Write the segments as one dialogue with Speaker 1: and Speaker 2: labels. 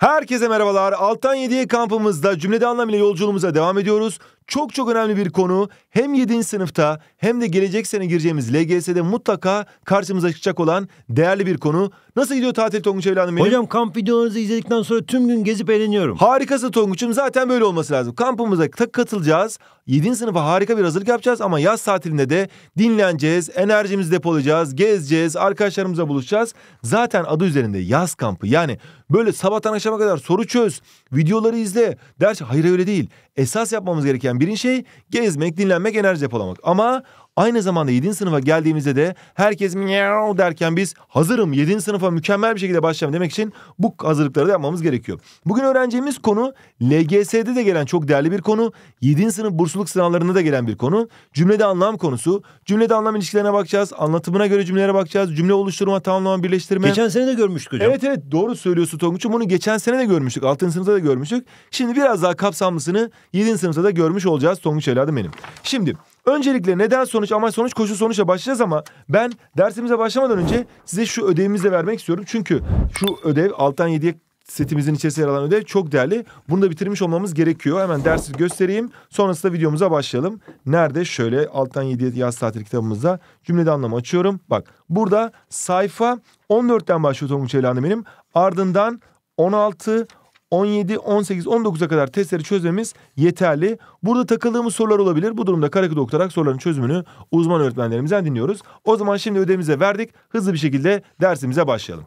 Speaker 1: Herkese merhabalar. Alttan 7'ye kampımızda cümlede anlamıyla yolculuğumuza devam ediyoruz. Çok çok önemli bir konu. Hem 7. sınıfta hem de gelecek sene gireceğimiz LGS'de mutlaka karşımıza çıkacak olan değerli bir konu. Nasıl gidiyor tatil Tonguç evladım benim? Hocam kamp videolarınızı izledikten sonra tüm gün gezip eğleniyorum. Harikası Tonguç'um zaten böyle olması lazım. Kampımıza katılacağız. 7. sınıfa harika bir hazırlık yapacağız ama yaz tatilinde de dinleneceğiz, enerjimizi depolayacağız, gezeceğiz, arkadaşlarımıza buluşacağız. Zaten adı üzerinde yaz kampı yani böyle sabahtan akşama kadar soru çöz, videoları izle, ders... Hayır öyle değil. Esas yapmamız gereken birinci şey gezmek, dinlenmek, enerji depolamak. Ama Aynı zamanda 7. sınıfa geldiğimizde de herkes miyav derken biz hazırım 7. sınıfa mükemmel bir şekilde başlayalım demek için bu hazırlıkları da yapmamız gerekiyor. Bugün öğreneceğimiz konu LGS'de de gelen çok değerli bir konu. 7. sınıf bursluluk sınavlarında da gelen bir konu. Cümlede anlam konusu. Cümlede anlam ilişkilerine bakacağız. Anlatımına göre cümlelere bakacağız. Cümle oluşturma, tamamlama, birleştirme. Geçen sene de görmüştük hocam. Evet evet doğru söylüyorsun Tonguç'um. Bunu geçen sene de görmüştük. 6. sınıfta da görmüştük. Şimdi biraz daha kapsamlısını 7. sınıfta da görmüş olacağız Tonguç evladım benim. Şimdi Öncelikle neden sonuç amaç sonuç koşu sonuçla başlayacağız ama ben dersimize başlamadan önce size şu ödevimizi de vermek istiyorum. Çünkü şu ödev alttan 7'ye setimizin içerisinde yer alan ödev çok değerli. Bunu da bitirmiş olmamız gerekiyor. Hemen dersi göstereyim. Sonrasında videomuza başlayalım. Nerede? Şöyle alttan 7 yaz tatil kitabımızda cümlede anlamı açıyorum. Bak burada sayfa 14'ten başlıyor Tonguç Evlendim benim. Ardından 16, 17, 18, 19'a kadar testleri çözmemiz yeterli. Burada takıldığımız sorular olabilir. Bu durumda karakök okutarak soruların çözümünü uzman öğretmenlerimizden dinliyoruz. O zaman şimdi ödevimize verdik. Hızlı bir şekilde dersimize başlayalım.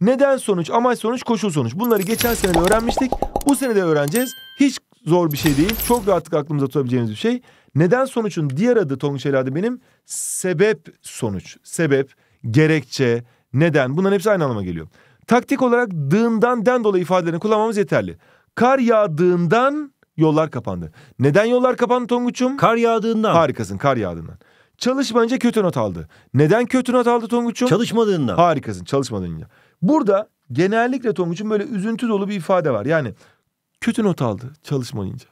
Speaker 1: Neden sonuç, amaç sonuç, koşul sonuç. Bunları geçen sene de öğrenmiştik. Bu sene de öğreneceğiz. Hiç zor bir şey değil. Çok rahatlıkla aklımıza tutabileceğimiz bir şey. Neden sonuçun diğer adı Tonguç Ela'da benim sebep sonuç. Sebep gerekçe, neden bunların hepsi aynı anlama geliyor. Taktik olarak dığından den dolayı ifadelerini kullanmamız yeterli. Kar yağdığından yollar kapandı. Neden yollar kapandı Tonguç'um? Kar yağdığından. Harikasın kar yağdığından. Çalışmayınca kötü not aldı. Neden kötü not aldı Tonguç'um? Çalışmadığından. Harikasın çalışmadığından. Burada genellikle Tonguç'um böyle üzüntü dolu bir ifade var. Yani kötü not aldı çalışmayınca.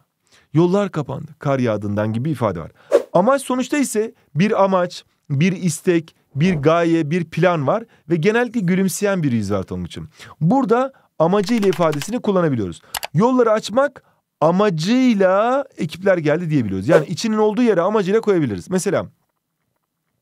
Speaker 1: Yollar kapandı kar yağdığından gibi ifade var. Amaç sonuçta ise bir amaç, bir istek, bir gaye, bir plan var ve genellikle gülümseyen biriyiz zaten için. Burada amacıyla ifadesini kullanabiliyoruz. Yolları açmak amacıyla ekipler geldi diyebiliyoruz. Yani içinin olduğu yere amacıyla koyabiliriz. Mesela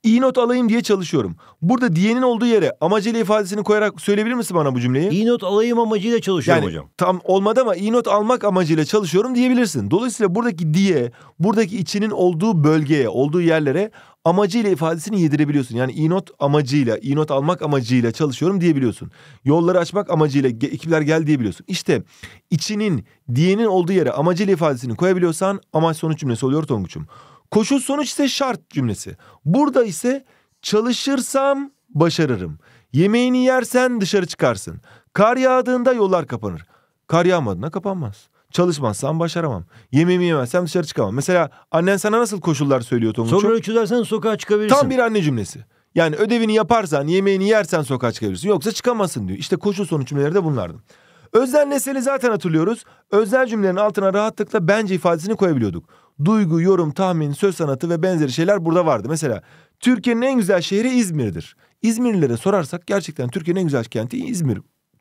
Speaker 1: iyi not alayım diye çalışıyorum. Burada diyenin olduğu yere amacıyla ifadesini koyarak söyleyebilir misin bana bu cümleyi? İyi not alayım amacıyla çalışıyorum yani, hocam. Tam olmadı ama iyi not almak amacıyla çalışıyorum diyebilirsin. Dolayısıyla buradaki diye, buradaki içinin olduğu bölgeye, olduğu yerlere amacıyla ifadesini yedirebiliyorsun. Yani inot amacıyla, inot almak amacıyla çalışıyorum diyebiliyorsun. Yolları açmak amacıyla ekipler gel diyebiliyorsun. İşte içinin, diyenin olduğu yere amacıyla ifadesini koyabiliyorsan amaç sonuç cümlesi oluyor Tonguç'um. Koşul sonuç ise şart cümlesi. Burada ise çalışırsam başarırım. Yemeğini yersen dışarı çıkarsın. Kar yağdığında yollar kapanır. Kar yağmadığında kapanmaz. Çalışmazsam başaramam. Yemeğimi yemezsem dışarı çıkamam. Mesela annen sana nasıl koşullar söylüyor Tonguç'um? Soruları çözersen sokağa çıkabilirsin. Tam bir anne cümlesi. Yani ödevini yaparsan, yemeğini yersen sokağa çıkabilirsin. Yoksa çıkamazsın diyor. İşte koşul sonuç cümleleri de bunlardı. Özel nesneli zaten hatırlıyoruz. Özel cümlelerin altına rahatlıkla bence ifadesini koyabiliyorduk. Duygu, yorum, tahmin, söz sanatı ve benzeri şeyler burada vardı. Mesela Türkiye'nin en güzel şehri İzmir'dir. İzmirlilere sorarsak gerçekten Türkiye'nin en güzel kenti İzmir.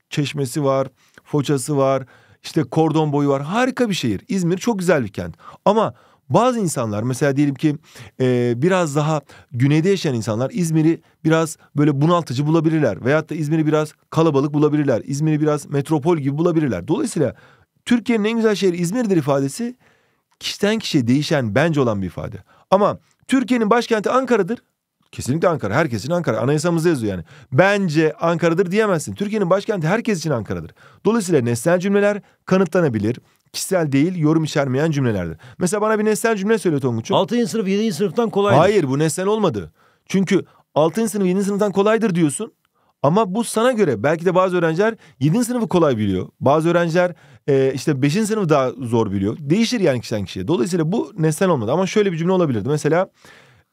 Speaker 1: Çeşmesi var, foçası var, işte kordon boyu var. Harika bir şehir. İzmir çok güzel bir kent. Ama bazı insanlar mesela diyelim ki e, biraz daha güneyde yaşayan insanlar İzmir'i biraz böyle bunaltıcı bulabilirler. Veyahut da İzmir'i biraz kalabalık bulabilirler. İzmir'i biraz metropol gibi bulabilirler. Dolayısıyla Türkiye'nin en güzel şehri İzmir'dir ifadesi kişiden kişiye değişen bence olan bir ifade. Ama Türkiye'nin başkenti Ankara'dır. Kesinlikle Ankara. Herkesin için Ankara. Anayasamızda yazıyor yani. Bence Ankara'dır diyemezsin. Türkiye'nin başkenti herkes için Ankara'dır. Dolayısıyla nesnel cümleler kanıtlanabilir. Kişisel değil, yorum içermeyen cümlelerdir. Mesela bana bir nesnel cümle söyle Tonguç'um. 6. sınıf 7. sınıftan kolay. Hayır bu nesnel olmadı. Çünkü 6. sınıf 7. sınıftan kolaydır diyorsun. Ama bu sana göre belki de bazı öğrenciler 7. sınıfı kolay biliyor. Bazı öğrenciler e, işte 5. sınıfı daha zor biliyor. Değişir yani kişiden kişiye. Dolayısıyla bu nesnel olmadı. Ama şöyle bir cümle olabilirdi. Mesela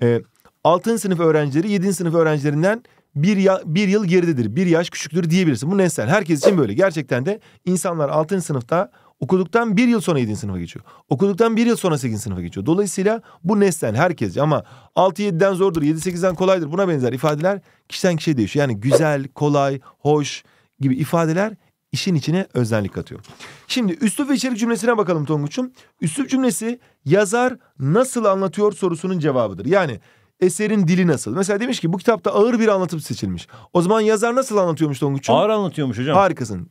Speaker 1: e, 6. sınıf öğrencileri 7. sınıf öğrencilerinden bir, ya, bir yıl geridedir, bir yaş küçüktür diyebilirsin. Bu nesnel. Herkes için böyle. Gerçekten de insanlar 6. sınıfta okuduktan bir yıl sonra 7. sınıfa geçiyor. Okuduktan bir yıl sonra 8. sınıfa geçiyor. Dolayısıyla bu nesnel herkes ama 6-7'den zordur, 7-8'den kolaydır buna benzer ifadeler kişiden kişiye değişiyor. Yani güzel, kolay, hoş gibi ifadeler işin içine özellik katıyor. Şimdi üslup ve içerik cümlesine bakalım Tonguç'um. Üslup cümlesi yazar nasıl anlatıyor sorusunun cevabıdır. Yani eserin dili nasıl? Mesela demiş ki bu kitapta ağır bir anlatım seçilmiş. O zaman yazar nasıl anlatıyormuş Tonguç'un? Ağır anlatıyormuş hocam. Harikasın.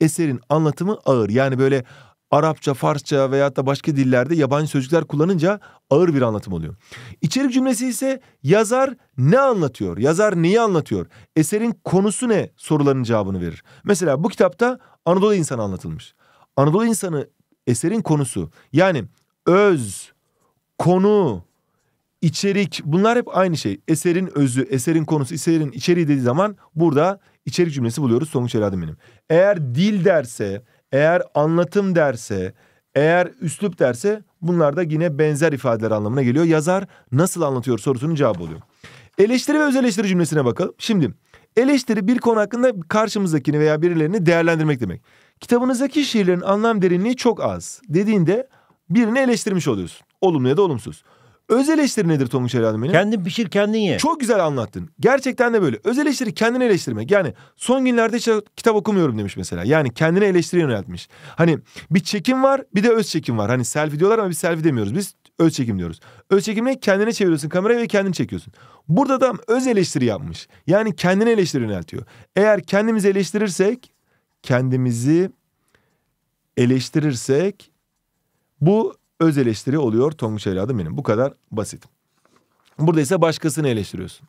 Speaker 1: Eserin anlatımı ağır. Yani böyle Arapça, Farsça veya da başka dillerde yabancı sözcükler kullanınca ağır bir anlatım oluyor. İçerik cümlesi ise yazar ne anlatıyor? Yazar neyi anlatıyor? Eserin konusu ne? Soruların cevabını verir. Mesela bu kitapta Anadolu insanı anlatılmış. Anadolu insanı eserin konusu. Yani öz, konu, içerik bunlar hep aynı şey. Eserin özü, eserin konusu, eserin içeriği dediği zaman burada içerik cümlesi buluyoruz Sonuç Eladım benim. Eğer dil derse, eğer anlatım derse, eğer üslup derse bunlar da yine benzer ifadeler anlamına geliyor. Yazar nasıl anlatıyor sorusunun cevabı oluyor. Eleştiri ve öz eleştiri cümlesine bakalım. Şimdi eleştiri bir konu hakkında karşımızdakini veya birilerini değerlendirmek demek. Kitabınızdaki şiirlerin anlam derinliği çok az dediğinde birini eleştirmiş oluyorsun. Olumlu ya da olumsuz. Öz eleştiri nedir Tonguç Evladım benim? Kendin pişir kendin ye. Çok güzel anlattın. Gerçekten de böyle. Öz eleştiri kendini eleştirmek. Yani son günlerde hiç kitap okumuyorum demiş mesela. Yani kendini eleştiri yöneltmiş. Hani bir çekim var bir de öz çekim var. Hani selfie diyorlar ama biz selfie demiyoruz. Biz öz çekim diyoruz. Öz çekimle ne? Kendine çeviriyorsun kamerayı ve kendini çekiyorsun. Burada da öz eleştiri yapmış. Yani kendini eleştiri yöneltiyor. Eğer kendimizi eleştirirsek kendimizi eleştirirsek bu öz eleştiri oluyor Tonguç evladım benim. Bu kadar basit. Burada ise başkasını eleştiriyorsun.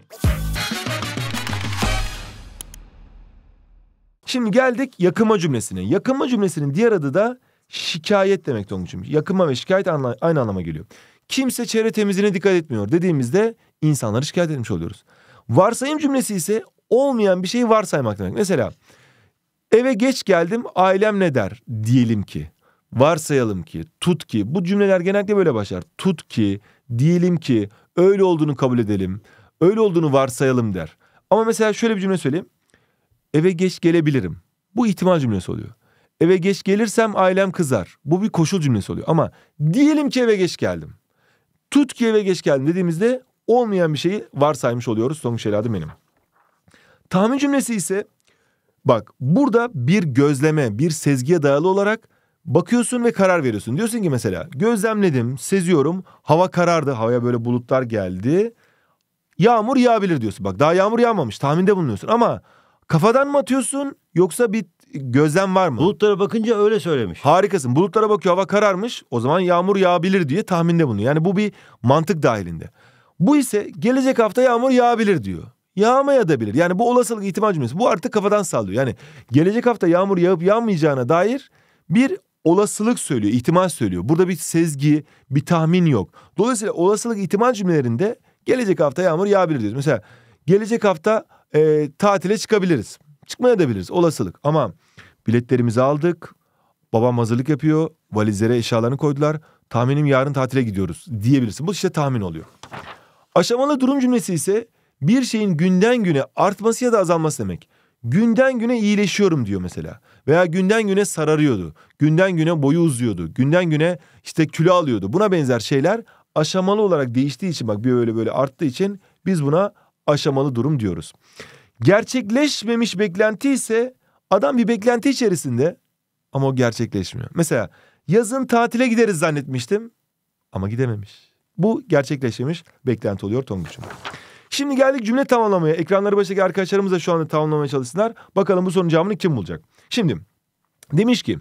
Speaker 1: Şimdi geldik yakınma cümlesine. Yakınma cümlesinin diğer adı da şikayet demek Tonguç'um. Yakınma ve şikayet aynı anlama geliyor. Kimse çevre temizliğine dikkat etmiyor dediğimizde insanları şikayet etmiş oluyoruz. Varsayım cümlesi ise olmayan bir şeyi varsaymak demek. Mesela eve geç geldim ailem ne der diyelim ki. Varsayalım ki, tut ki. Bu cümleler genellikle böyle başlar. Tut ki, diyelim ki, öyle olduğunu kabul edelim. Öyle olduğunu varsayalım der. Ama mesela şöyle bir cümle söyleyeyim. Eve geç gelebilirim. Bu ihtimal cümlesi oluyor. Eve geç gelirsem ailem kızar. Bu bir koşul cümlesi oluyor. Ama diyelim ki eve geç geldim. Tut ki eve geç geldim dediğimizde olmayan bir şeyi varsaymış oluyoruz. Son şeyle adım benim. Tahmin cümlesi ise bak burada bir gözleme, bir sezgiye dayalı olarak bakıyorsun ve karar veriyorsun. Diyorsun ki mesela gözlemledim, seziyorum, hava karardı, havaya böyle bulutlar geldi. Yağmur yağabilir diyorsun. Bak daha yağmur yağmamış tahminde bulunuyorsun ama Kafadan mı atıyorsun yoksa bir gözlem var mı? Bulutlara bakınca öyle söylemiş. Harikasın. Bulutlara bakıyor hava kararmış. O zaman yağmur yağabilir diye tahminde bulunuyor. Yani bu bir mantık dahilinde. Bu ise gelecek hafta yağmur yağabilir diyor. Yağmaya da bilir. Yani bu olasılık ihtimal cümlesi. Bu artık kafadan sallıyor. Yani gelecek hafta yağmur yağıp yağmayacağına dair bir olasılık söylüyor, ihtimal söylüyor. Burada bir sezgi, bir tahmin yok. Dolayısıyla olasılık ihtimal cümlelerinde gelecek hafta yağmur yağabilir diyoruz. Mesela gelecek hafta e, tatile çıkabiliriz. Çıkmaya da biliriz olasılık ama biletlerimizi aldık. Babam hazırlık yapıyor. Valizlere eşyalarını koydular. Tahminim yarın tatile gidiyoruz diyebilirsin. Bu işte tahmin oluyor. Aşamalı durum cümlesi ise bir şeyin günden güne artması ya da azalması demek. Günden güne iyileşiyorum diyor mesela. Veya günden güne sararıyordu. Günden güne boyu uzuyordu. Günden güne işte kilo alıyordu. Buna benzer şeyler aşamalı olarak değiştiği için bak bir böyle böyle arttığı için biz buna aşamalı durum diyoruz. Gerçekleşmemiş beklenti ise adam bir beklenti içerisinde ama o gerçekleşmiyor. Mesela yazın tatile gideriz zannetmiştim ama gidememiş. Bu gerçekleşmemiş beklenti oluyor Tonguç'um. Şimdi geldik cümle tamamlamaya. Ekranları baştaki arkadaşlarımız da şu anda tamamlamaya çalışsınlar. Bakalım bu sorunun cevabını kim bulacak? Şimdi demiş ki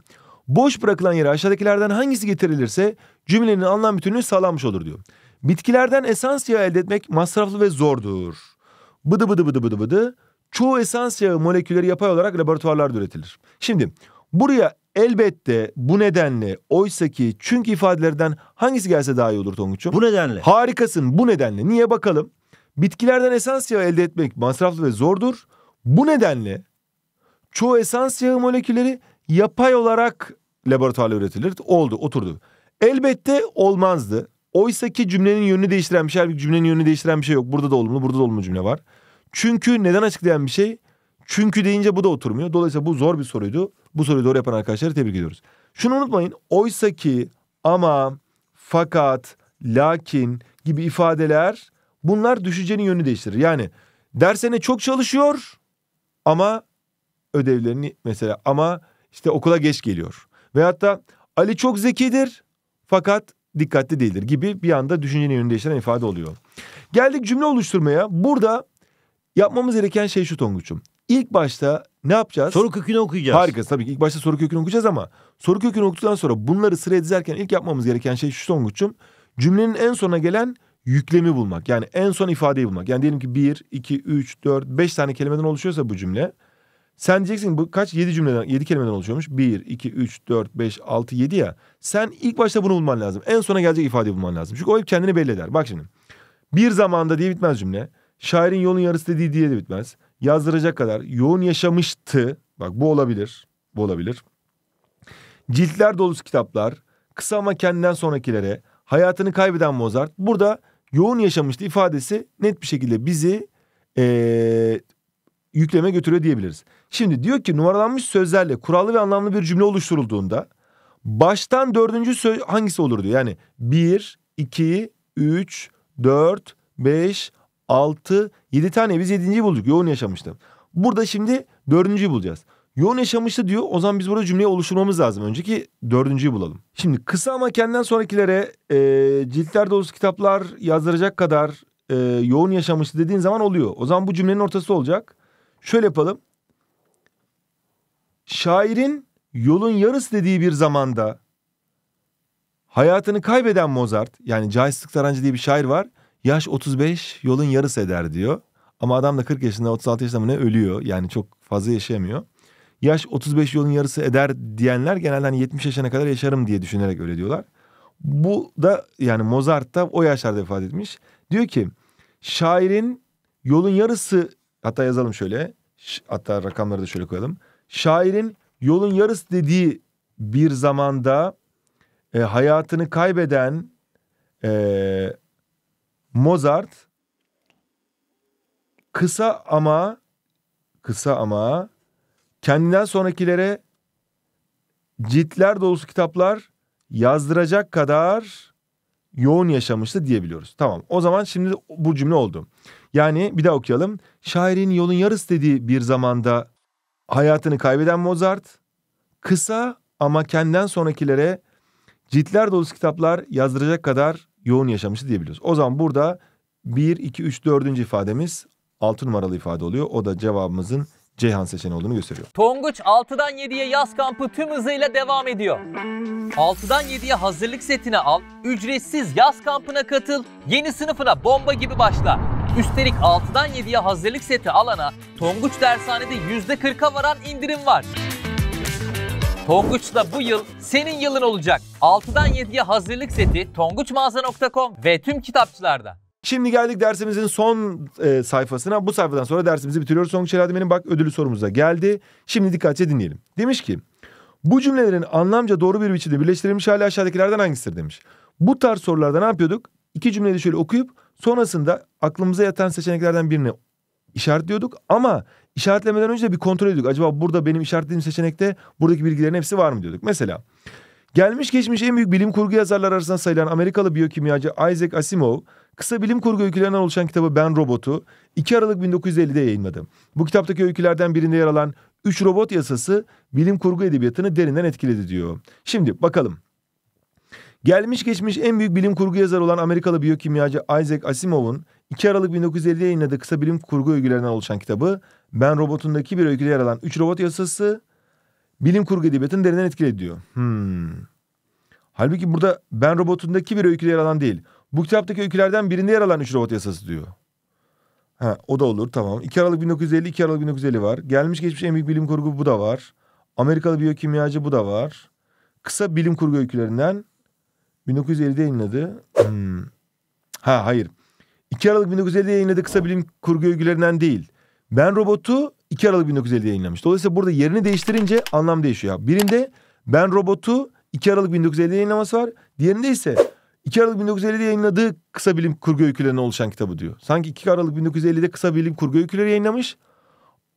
Speaker 1: boş bırakılan yere aşağıdakilerden hangisi getirilirse cümlenin anlam bütünlüğü sağlanmış olur diyor. Bitkilerden esans yağı elde etmek masraflı ve zordur. Bıdı bıdı bıdı bıdı bıdı. Çoğu esans yağı molekülleri yapay olarak laboratuvarlarda üretilir. Şimdi buraya elbette bu nedenle oysaki çünkü ifadelerden hangisi gelse daha iyi olur Tonguç'um? Bu nedenle. Harikasın bu nedenle. Niye bakalım? Bitkilerden esans yağı elde etmek masraflı ve zordur. Bu nedenle çoğu esans yağı molekülleri yapay olarak laboratuvarla üretilir. Oldu, oturdu. Elbette olmazdı. Oysa ki cümlenin yönünü değiştiren bir şey. bir cümlenin yönünü değiştiren bir şey yok. Burada da olumlu, burada da olumlu cümle var. Çünkü neden açıklayan bir şey? Çünkü deyince bu da oturmuyor. Dolayısıyla bu zor bir soruydu. Bu soruyu doğru yapan arkadaşları tebrik ediyoruz. Şunu unutmayın. Oysa ki, ama, fakat, lakin gibi ifadeler bunlar düşüncenin yönünü değiştirir. Yani dersine çok çalışıyor ama ödevlerini mesela ama işte okula geç geliyor. Veyahut da Ali çok zekidir fakat dikkatli değildir gibi bir anda düşüncenin yönünü değiştiren ifade oluyor. Geldik cümle oluşturmaya. Burada yapmamız gereken şey şu Tonguç'um. İlk başta ne yapacağız? Soru kökünü okuyacağız. Harika tabii ki ilk başta soru kökünü okuyacağız ama soru kökünü okuduktan sonra bunları sıraya dizerken ilk yapmamız gereken şey şu Tonguç'um. Cümlenin en sona gelen yüklemi bulmak. Yani en son ifadeyi bulmak. Yani diyelim ki bir, iki, üç, dört, beş tane kelimeden oluşuyorsa bu cümle. Sen diyeceksin bu kaç? Yedi cümleden, yedi kelimeden oluşuyormuş. Bir, iki, üç, dört, beş, altı, yedi ya. Sen ilk başta bunu bulman lazım. En sona gelecek ifadeyi bulman lazım. Çünkü o hep kendini belli eder. Bak şimdi. Bir zamanda diye bitmez cümle. Şairin yolun yarısı dediği diye de bitmez. Yazdıracak kadar yoğun yaşamıştı. Bak bu olabilir. Bu olabilir. Ciltler dolusu kitaplar. Kısa ama kendinden sonrakilere. Hayatını kaybeden Mozart. Burada yoğun yaşamıştı ifadesi net bir şekilde bizi ee, yükleme götürüyor diyebiliriz. Şimdi diyor ki numaralanmış sözlerle kurallı ve anlamlı bir cümle oluşturulduğunda baştan dördüncü söz hangisi olur diyor. Yani bir, iki, üç, dört, beş, altı, yedi tane biz yedinciyi bulduk. Yoğun yaşamıştı. Burada şimdi dördüncüyü bulacağız. Yoğun yaşamıştı diyor. O zaman biz burada cümleyi oluşturmamız lazım. Önceki dördüncüyü bulalım. Şimdi kısa ama kendinden sonrakilere e, ciltler dolusu kitaplar yazdıracak kadar e, yoğun yaşamıştı dediğin zaman oluyor. O zaman bu cümlenin ortası olacak. Şöyle yapalım. Şairin yolun yarısı dediği bir zamanda hayatını kaybeden Mozart yani Cahit Sıktarancı diye bir şair var. Yaş 35 yolun yarısı eder diyor. Ama adam da 40 yaşında 36 yaşında mı ne ölüyor. Yani çok fazla yaşayamıyor. Yaş 35 yolun yarısı eder diyenler genelde 70 hani yaşına kadar yaşarım diye düşünerek öyle diyorlar. Bu da yani Mozart da o yaşlarda ifade etmiş. Diyor ki şairin yolun yarısı hatta yazalım şöyle. Hatta rakamları da şöyle koyalım. Şairin yolun yarısı dediği bir zamanda e, hayatını kaybeden e, Mozart kısa ama kısa ama kendinden sonrakilere ciltler dolusu kitaplar yazdıracak kadar yoğun yaşamıştı diyebiliyoruz. Tamam o zaman şimdi bu cümle oldu. Yani bir daha okuyalım. Şairin yolun yarısı dediği bir zamanda hayatını kaybeden Mozart kısa ama kendinden sonrakilere ciltler dolusu kitaplar yazdıracak kadar yoğun yaşamıştı diyebiliyoruz. O zaman burada 1, 2, 3, 4. ifademiz 6 numaralı ifade oluyor. O da cevabımızın Ceyhan seçeneği olduğunu gösteriyor. Tonguç 6'dan 7'ye yaz kampı tüm hızıyla devam ediyor. 6'dan 7'ye hazırlık setini al, ücretsiz yaz kampına katıl, yeni sınıfına bomba gibi başla. Üstelik 6'dan 7'ye hazırlık seti alana Tonguç dershanede %40'a varan indirim var. Tonguç da bu yıl senin yılın olacak. 6'dan 7'ye hazırlık seti tonguçmağaza.com ve tüm kitapçılarda. Şimdi geldik dersimizin son e, sayfasına. Bu sayfadan sonra dersimizi bitiriyoruz. Son Çeladime'nin bak ödülü sorumuza geldi. Şimdi dikkatçe dinleyelim. Demiş ki bu cümlelerin anlamca doğru bir biçimde birleştirilmiş hali aşağıdakilerden hangisidir demiş. Bu tarz sorularda ne yapıyorduk? İki cümleyi şöyle okuyup sonrasında aklımıza yatan seçeneklerden birini işaretliyorduk ama işaretlemeden önce bir kontrol ediyorduk. Acaba burada benim işaretlediğim seçenekte buradaki bilgilerin hepsi var mı diyorduk. Mesela Gelmiş geçmiş en büyük bilim kurgu yazarları arasında sayılan Amerikalı biyokimyacı Isaac Asimov Kısa bilim kurgu öykülerinden oluşan kitabı Ben Robot'u 2 Aralık 1950'de yayınladı. Bu kitaptaki öykülerden birinde yer alan 3 robot yasası bilim kurgu edebiyatını derinden etkiledi diyor. Şimdi bakalım. Gelmiş geçmiş en büyük bilim kurgu yazarı olan Amerikalı biyokimyacı Isaac Asimov'un 2 Aralık 1950'de yayınladığı kısa bilim kurgu öykülerinden oluşan kitabı Ben Robot'undaki bir öyküde yer alan 3 robot yasası bilim kurgu edebiyatını derinden etkiledi diyor. Hmm. Halbuki burada Ben Robot'undaki bir öyküde yer alan değil. Bu kitaptaki öykülerden birinde yer alan 3 robot yasası diyor. Ha, o da olur tamam. 2 Aralık 1950, 2 Aralık 1950 var. Gelmiş geçmiş en büyük bilim kurgu bu da var. Amerikalı biyokimyacı bu da var. Kısa bilim kurgu öykülerinden 1950'de yayınladı. Hmm. Ha hayır. 2 Aralık 1950'de yayınladı kısa bilim kurgu öykülerinden değil. Ben Robot'u 2 Aralık 1950'de yayınlamış. Dolayısıyla burada yerini değiştirince anlam değişiyor. Birinde Ben Robot'u 2 Aralık 1950'de yayınlaması var. Diğerinde ise 2 Aralık 1950'de yayınladığı kısa bilim kurgu öykülerine oluşan kitabı diyor. Sanki 2 Aralık 1950'de kısa bilim kurgu öyküleri yayınlamış.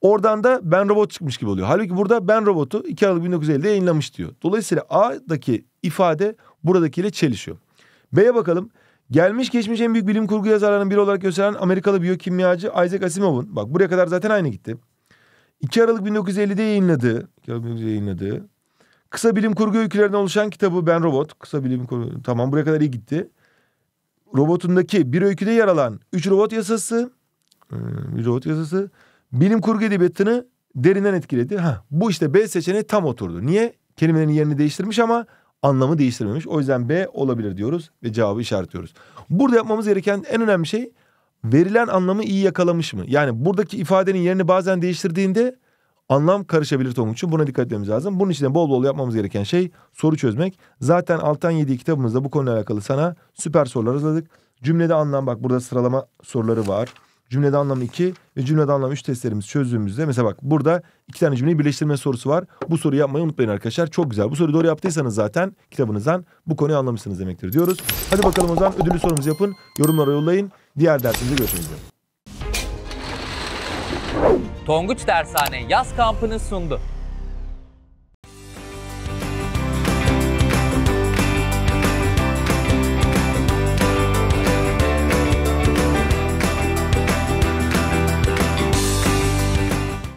Speaker 1: Oradan da Ben Robot çıkmış gibi oluyor. Halbuki burada Ben Robot'u 2 Aralık 1950'de yayınlamış diyor. Dolayısıyla A'daki ifade buradakiyle çelişiyor. B'ye bakalım. Gelmiş geçmiş en büyük bilim kurgu yazarlarının biri olarak gösteren Amerikalı biyokimyacı Isaac Asimov'un. Bak buraya kadar zaten aynı gitti. 2 Aralık 1950'de yayınladığı, 2 Aralık 1950'de yayınladığı Kısa bilim kurgu öykülerinden oluşan kitabı Ben Robot. Kısa bilim kurgu. Tamam buraya kadar iyi gitti. Robotundaki bir öyküde yer alan Üç Robot Yasası. E, bir Robot Yasası. Bilim kurgu edebiyatını derinden etkiledi. Ha, bu işte B seçeneği tam oturdu. Niye? Kelimelerin yerini değiştirmiş ama anlamı değiştirmemiş. O yüzden B olabilir diyoruz ve cevabı işaretliyoruz. Burada yapmamız gereken en önemli şey verilen anlamı iyi yakalamış mı? Yani buradaki ifadenin yerini bazen değiştirdiğinde anlam karışabilir Tonguç için. Buna dikkat etmemiz lazım. Bunun için de bol bol yapmamız gereken şey soru çözmek. Zaten alttan 7 kitabımızda bu konuyla alakalı sana süper sorular hazırladık. Cümlede anlam bak burada sıralama soruları var. Cümlede anlam 2 ve cümlede anlam 3 testlerimiz çözdüğümüzde mesela bak burada iki tane cümleyi birleştirme sorusu var. Bu soruyu yapmayı unutmayın arkadaşlar. Çok güzel. Bu soruyu doğru yaptıysanız zaten kitabınızdan bu konuyu anlamışsınız demektir diyoruz. Hadi bakalım o zaman ödüllü sorumuzu yapın. Yorumlara yollayın. Diğer dersimize görüşmek Tonguç Dershane yaz kampını sundu.